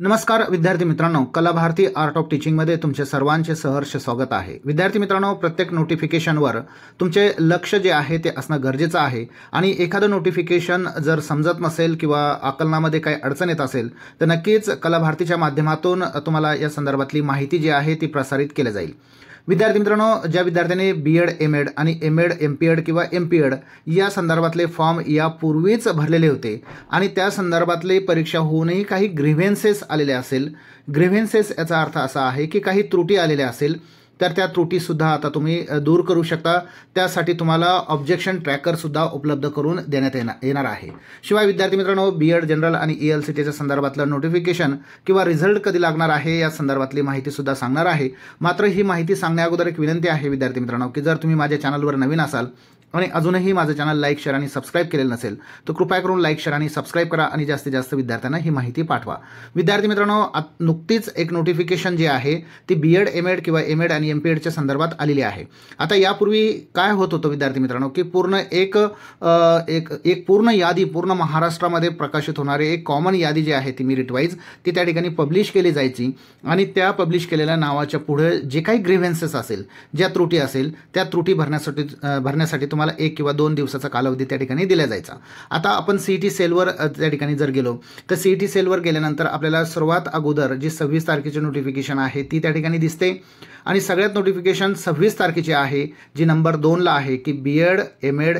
नमस्कार विद्यार्थी मित्रांनो कला भारती आर्ट ऑफ टीचिंगमध्ये तुमचे सर्वांचे सहर्ष स्वागत आहे विद्यार्थी मित्रांनो प्रत्येक नोटिफिकेशनवर तुमचे लक्ष जे आहे ते असणं गरजेचं आहे आणि एखादं नोटिफिकेशन जर समजत नसेल किंवा आकलनामध्ये काही अडचण येत असेल तर नक्कीच कला भारतीच्या माध्यमातून तुम्हाला या संदर्भातली माहिती जी आहे ती प्रसारित केली जाईल विद्यार्थी मित्रांनो ज्या विद्यार्थ्यांनी बी एड एम एड आणि M Ed M P Ed किंवा एम पी एड या संदर्भातले फॉर्म यापूर्वीच भरलेले होते आणि त्या संदर्भातले परीक्षा होऊनही काही ग्रिव्हेन्सेस आलेले असेल ग्रिव्हेन्सेस याचा अर्थ असा आहे की काही त्रुटी आलेल्या असेल तर त्या त्रुटीसुद्धा आता तुम्ही दूर करू शकता त्यासाठी तुम्हाला ऑब्जेक्शन ट्रॅकरसुद्धा उपलब्ध करून देण्यात येणार येणार आहे शिवाय विद्यार्थी मित्रांनो बी एड जनरल आणि ई e एल सी टीच्या संदर्भातलं नोटिफिकेशन किंवा रिझल्ट कधी लागणार आहे या संदर्भातली माहितीसुद्धा सांगणार आहे मात्र ही माहिती सांगण्या अगोदर एक विनंती आहे विद्यार्थी मित्रांनो की जर तुम्ही माझ्या चॅनलवर नवीन असाल आणि अजूनही माझं चॅनल लाईक शेअर आणि सबस्क्राईब केलेलं नसेल तर कृपया करून लाईक शेअर आणि सबस्क्राईब करा आणि जास्तीत जास्त विद्यार्थ्यांना ही माहिती पाठवा विद्यार्थी मित्रांनो नुकतीच एक नोटिफिकेशन जी आहे ती बी एड एम एड किंवा एम एड आणि एम पी एडच्या संदर्भात आलेली आहे आता यापूर्वी काय होत होतं विद्यार्थी मित्रांनो की पूर्ण एक एक एक पूर्ण यादी पूर्ण महाराष्ट्रामध्ये प्रकाशित होणारी एक कॉमन यादी जी आहे ती मिरिटवाईज ती त्या ठिकाणी पब्लिश केली जायची आणि त्या पब्लिश केलेल्या नावाच्या पुढे जे काही ग्रेव्हन्सेस असेल ज्या त्रुटी असेल त्या त्रुटी भरण्यासाठी भरण्यासाठी तुम्हाला एक किंवा दोन दिवसाचा कालावधी त्या ठिकाणी दिला जायचा आता आपण सी टी e सेलवर त्या ठिकाणी जर गेलो तर सी टी e सेलवर गेल्यानंतर आपल्याला सर्वात अगोदर जी सव्वीस तारखेची नोटिफिकेशन आहे ती त्या ठिकाणी दिसते आणि सगळ्यात नोटिफिकेशन सव्वीस तारखेची आहे जी नंबर दोनला आहे की B Ed M Ed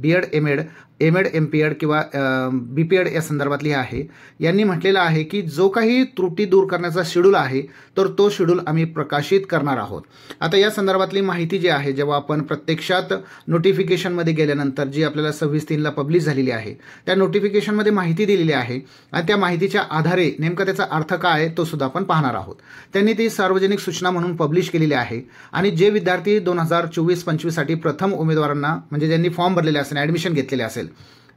B Ed M Ed M Ed M P Ed किंवा बी पी एड या संदर्भातली आहे यांनी म्हटलेलं आहे की जो काही त्रुटी दूर करण्याचा शेड्यूल आहे तर तो शेड्यूल आम्ही प्रकाशित करणार आहोत आता या संदर्भातली माहिती जी आहे जेव्हा आपण प्रत्यक्षात नोटिफिकेशनमध्ये गेल्यानंतर जी आपल्याला सव्वीस तीनला पब्लिश झालेली आहे त्या नोटिफिकेशनमध्ये माहिती दिलेली आहे आणि त्या माहितीच्या आधारे नेमका त्याचा अर्थ काय तो सुद्धा आपण पाहणार आहोत त्यांनी ती सार्वजनिक सूचना म्हणून पब्लिश केलेली आहे आणि जे विद्यार्थी दोन हजार चोवीस पंचवीससाठी प्रथम उमेदवारांना म्हणजे ज्यांनी फॉर्म भरलेले असेल ॲडमिशन घेतलेले असेल good.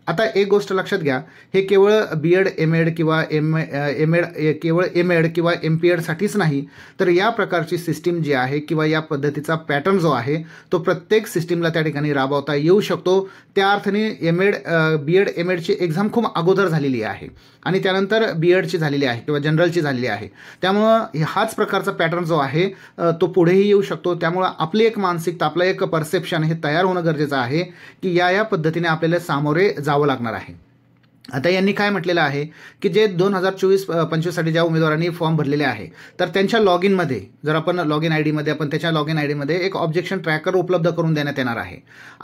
आता एक गोष्ट लक्षात घ्या हे केवळ बी एड एम एड किंवा एम एम एड केवळ एम एड किंवा एम पी एडसाठीच नाही तर या प्रकारची सिस्टीम जी आहे किंवा या पद्धतीचा पॅटर्न जो आहे तो प्रत्येक सिस्टीमला त्या ठिकाणी राबवता येऊ शकतो त्या अर्थाने M Ed B Ed M एडची एक्झाम खूप अगोदर झालेली आहे आणि त्यानंतर बी एडची झालेली आहे किंवा जनरलची झालेली आहे त्यामुळं हाच प्रकारचा पॅटर्न जो आहे तो पुढेही येऊ शकतो त्यामुळं आपली एक मानसिकता आपलं एक परसेप्शन हे तयार होणं गरजेचं आहे की या या पद्धतीने आपल्याला सामोरे जावं पाहावं लागणार आहे आता यांनी काय म्हटलेलं आहे की जे दोन हजार चोवीस पंचवीससाठी ज्या उमेदवारांनी फॉर्म भरलेले आहे तर त्यांच्या लॉग इनमध्ये जर आपण लॉग इन आय डीमध्ये आपण त्याच्या लॉग इन आय डीमध्ये एक ऑब्जेक्शन ट्रॅकर उपलब्ध करून देण्यात येणार आहे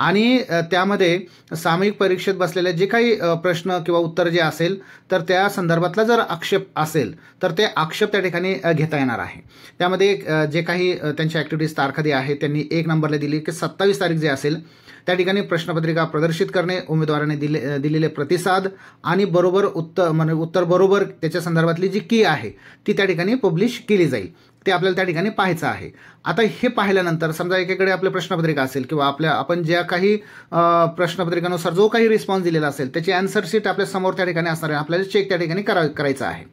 आणि त्यामध्ये सामूहिक परीक्षेत बसलेले जे काही प्रश्न किंवा उत्तर जे असेल तर त्या संदर्भातला जर आक्षेप असेल तर ते आक्षेप त्या ठिकाणी घेता येणार आहे त्यामध्ये जे काही त्यांच्या ॲक्टिव्हिटीज तारखा आहे त्यांनी एक नंबरला दिली की सत्तावीस तारीख जे असेल त्या ठिकाणी प्रश्नपत्रिका प्रदर्शित करणे उमेदवाराने दिले दिलेले प्रतिसाद आणि बरोबर उत्तर म्हणजे उत्तर बरोबर त्याच्या संदर्भातली जी की आहे ती त्या ठिकाणी पब्लिश केली जाईल ते आपल्याला त्या ठिकाणी पाहायचं आहे आता हे पाहिल्यानंतर समजा एकेकडे आपल्या प्रश्नपत्रिका असेल किंवा आपल्या आपण ज्या काही प्रश्नपत्रिकानुसार जो काही रिस्पॉन्स दिलेला असेल त्याची ॲन्सर सीट आपल्या समोर त्या ठिकाणी असणार आहे आपल्याला चेक त्या ठिकाणी करा करायचं आहे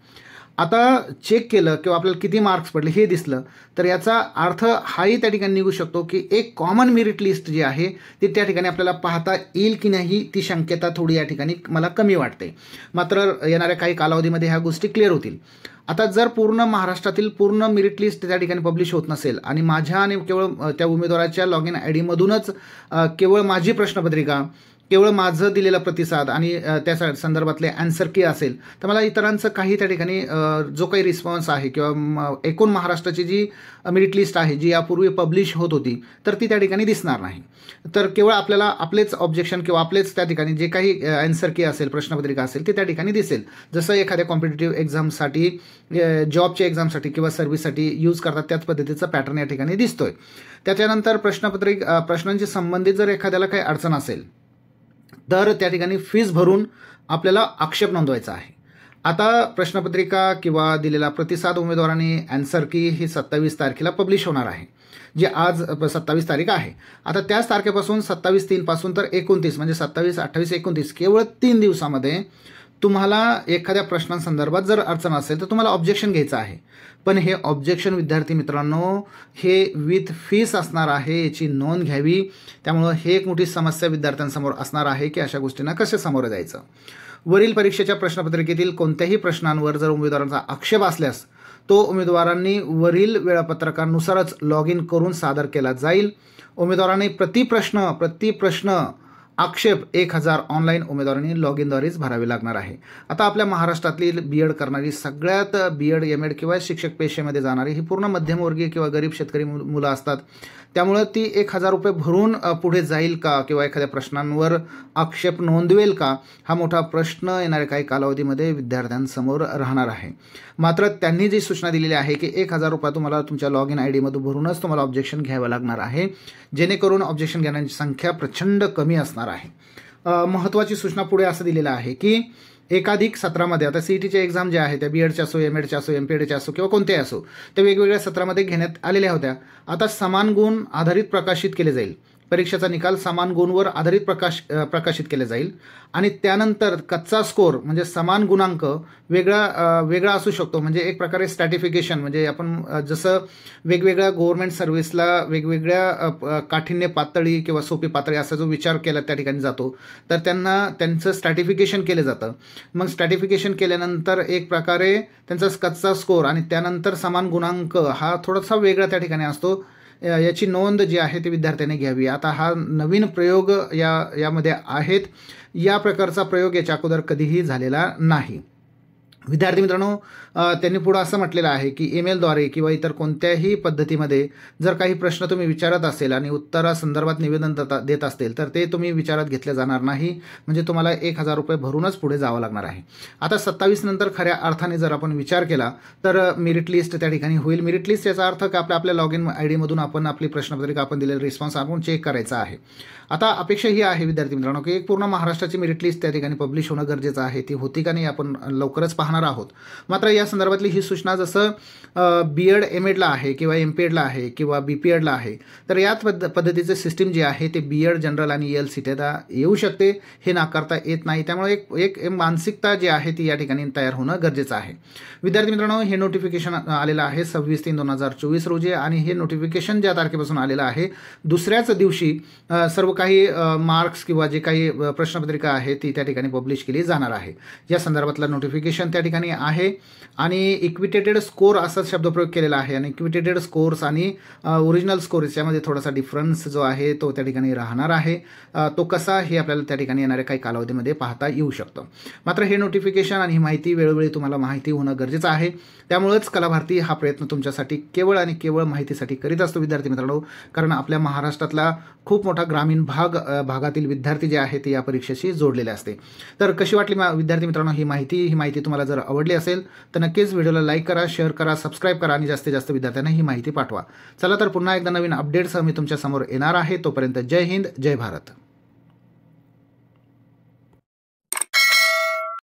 आता चेक केलं किंवा आपल्याला किती मार्क्स पडले हे दिसलं तर याचा अर्थ हाही त्या ठिकाणी निघू शकतो की एक कॉमन मेरिट लिस्ट जी आहे ती त्या ठिकाणी आपल्याला पाहता येईल की नाही ती शक्यता थोडी या ठिकाणी मला कमी वाटते मात्र येणाऱ्या काही कालावधीमध्ये ह्या गोष्टी क्लिअर होतील आता जर पूर्ण महाराष्ट्रातील पूर्ण मेरिट लिस्ट त्या ठिकाणी पब्लिश होत नसेल आणि माझ्या आणि केवळ त्या उमेदवाराच्या लॉग इन आय डीमधूनच केवळ माझी प्रश्नपत्रिका केवळ माझं दिलेला प्रतिसाद आणि त्या संदर्भातले अँसर की असेल तर मला इतरांचं काही त्या ठिकाणी जो काही रिस्पॉन्स आहे किंवा एकूण महाराष्ट्राची जी मेरिट लिस्ट आहे जी यापूर्वी पब्लिश होत होती तर ती त्या ठिकाणी दिसणार नाही तर केवळ आपल्याला आपलेच ऑब्जेक्शन किंवा आपलेच त्या ठिकाणी जे काही अँसर की असेल प्रश्नपत्रिका असेल ते त्या ठिकाणी दिसेल जसं एखाद्या कॉम्पिटेटिव्ह एक्झामसाठी जॉबच्या एक्झामसाठी किंवा सर्व्हिससाठी यूज करतात त्याच पद्धतीचा पॅटर्न या ठिकाणी दिसतोय त्याच्यानंतर प्रश्नपत्रिका प्रश्नांशी संबंधित जर एखाद्याला काही अडचण असेल दर त्या ठिकाणी फीज भरून आपल्याला आक्षेप नोंदवायचा आहे आता प्रश्नपत्रिका किंवा दिलेला प्रतिसाद उमेदवाराने अँसर की ही सत्तावीस तारखेला पब्लिश होणार आहे जी आज सत्तावीस तारीख आहे आता त्याच तारखेपासून सत्तावीस तीनपासून तर एकोणतीस म्हणजे सत्तावीस अठ्ठावीस एकोणतीस केवळ तीन दिवसामध्ये तुम्हाला एखाद्या प्रश्नांसंदर्भात जर अडचण असेल तर तुम्हाला ऑब्जेक्शन घ्यायचं आहे पण हे ऑब्जेक्शन विद्यार्थी मित्रांनो हे विथ फीस असणार आहे याची नोंद घ्यावी त्यामुळं हे एक मोठी समस्या विद्यार्थ्यांसमोर असणार आहे की अशा गोष्टींना कसे समोर जायचं वरील परीक्षेच्या प्रश्नपत्रिकेतील कोणत्याही प्रश्नांवर जर उमेदवारांचा आक्षेप असल्यास तो उमेदवारांनी वरील वेळापत्रकानुसारच लॉग इन करून सादर केला जाईल उमेदवारांनी प्रति प्रश्न प्रति प्रश्न आक्षेप एक हजार ऑनलाईन उमेदवारांनी लॉग इनद्वारेच भरावे लागणार आहे आता आपल्या महाराष्ट्रातली बी एड करणारी सगळ्यात बी एड एम एड किंवा शिक्षक पेशेमध्ये जाणारी ही पूर्ण मध्यमवर्गीय किंवा गरीब शेतकरी मुलं असतात त्यामुळं ती एक हजार रुपये भरून पुढे जाईल का किंवा एखाद्या प्रश्नांवर आक्षेप नोंदवेल का हा मोठा प्रश्न येणाऱ्या काही कालावधीमध्ये विद्यार्थ्यांसमोर राहणार आहे मात्र त्यांनी जी सूचना दिलेली आहे की एक हजार रुपये तुम्हाला तुमच्या लॉग इन आय डीमधून भरूनच तुम्हाला ऑब्जेक्शन घ्यावं लागणार आहे जेणेकरून ऑब्जेक्शन घेण्याची संख्या प्रचंड कमी असणार महत्वाची सूचना पुढे असं दिलेलं आहे की एकाधिक सत्रामध्ये आता e चे एक्झाम ज्या आहेत त्या बी एडच्या e असो एम एडच्या e असो एम पी असो किंवा कोणत्याही असो त्या वेगवेगळ्या सत्रामध्ये घेण्यात आलेल्या होत्या आता समान गुण आधारित प्रकाशित केले जाईल परीक्षेचा निकाल समान गुणवर आधारित प्रकाश प्रकाशित केले जाईल आणि त्यानंतर कच्चा स्कोर म्हणजे समान गुणांक वेगळा वेगळा असू शकतो म्हणजे एक प्रकारे स्टॅटिफिकेशन म्हणजे आपण जसं वेगवेगळ्या गव्हर्मेंट सर्व्हिसला वेगवेगळ्या काठिण्य पातळी किंवा सोपी पातळी असा जो विचार केला त्या ठिकाणी जातो तर त्यांना त्यांचं स्टॅटिफिकेशन केलं जातं मग स्टॅटिफिकेशन केल्यानंतर एक प्रकारे त्यांचा कच्चा स्कोर आणि त्यानंतर समान गुणांक हा थोडासा वेगळा त्या ठिकाणी असतो याची नोंद जी आहे ती विद्यार्थ्याने घ्यावी आता हा नवीन प्रयोग या यामध्ये आहेत या प्रकारचा प्रयोग याच्या अगोदर कधीही झालेला नाही विद्यार्थी मित्रांनो त्यांनी पुढं असं म्हटलेलं आहे की ईमेलद्वारे किंवा इतर कोणत्याही पद्धतीमध्ये जर काही प्रश्न तुम्ही विचारत असेल आणि उत्तरासंदर्भात निवेदन देता देत असतील तर ते तुम्ही विचारात घेतले जाणार नाही म्हणजे तुम्हाला एक हजार रुपये भरूनच पुढे जावं लागणार आहे आता सत्तावीस नंतर खऱ्या अर्थाने जर आपण विचार केला तर मेरिट लिस्ट त्या ठिकाणी होईल मेरिट लिस्ट याचा अर्थ का आपल्या आपल्या लॉग इन आय डीमधून आपण आपली प्रश्नपत्रिका आपण दिलेला रिस्पॉन्स आपण चेक करायचा आहे आता अपेक्षा ही आहे विद्यार्थी मित्रांनो की एक पूर्ण महाराष्ट्राची मेरिट लिस्ट त्या ठिकाणी पब्लिश होणं गरजेचं आहे ती होती का नाही आपण लवकरच पाहणार आहोत मात्र या संदर्भातली ही सूचना जसं बी एड एम एडला आहे किंवा एम पी एडला आहे किंवा बी पी एडला आहे तर याच पद्ध पद्धतीचं सिस्टीम जे आहे ते बी एड जनरल आणि एल सी टीला येऊ शकते हे नाकारता येत नाही त्यामुळे एक एक मानसिकता जी आहे ती या ठिकाणी तयार होणं गरजेचं आहे विद्यार्थी मित्रांनो हे नोटिफिकेशन आलेलं आहे सव्वीस तीन दोन हजार चोवीस रोजी आणि हे नोटिफिकेशन ज्या तारखेपासून आलेलं आहे दुसऱ्याच दिवशी सर्व काही मार्क्स किंवा जे काही प्रश्नपत्रिका आहे ती त्या ठिकाणी पब्लिश केली जाणार आहे या संदर्भातला नोटिफिकेशन त्या ठिकाणी आहे आणि इक्विटेटेड स्कोर असा शब्दप्रयोग केलेला आहे आणि इक्विटेटेड स्कोर्स आणि ओरिजिनल स्कोर यामध्ये थोडासा डिफरन्स जो आहे तो त्या ठिकाणी राहणार आहे तो कसा हे आपल्याला त्या ठिकाणी येणाऱ्या काही कालावधीमध्ये पाहता येऊ शकतं मात्र हे नोटिफिकेशन आणि ही माहिती वेळोवेळी तुम्हाला माहिती होणं गरजेचं आहे त्यामुळेच कलाभारती हा प्रयत्न तुमच्यासाठी केवळ आणि केवळ माहितीसाठी करीत असतो विद्यार्थी मित्रांनो कारण आपल्या महाराष्ट्रातला खूप मोठा ग्रामीण भाग भागातील विद्यार्थी जे आहेत ते या परीक्षेशी जोडलेले असते तर कशी वाटली मा विद्यार्थी मित्रांनो ही माहिती ही माहिती तुम्हाला जर आवडली असेल तर नक्कीच व्हिडिओला लाईक करा शेअर करा सबस्क्राईब करा आणि जास्तीत जास्त विद्यार्थ्यांना ही माहिती पाठवा चला तर पुन्हा एकदा नवीन अपडेट्स मी तुमच्यासमोर येणार आहे तोपर्यंत जय हिंद जय भारत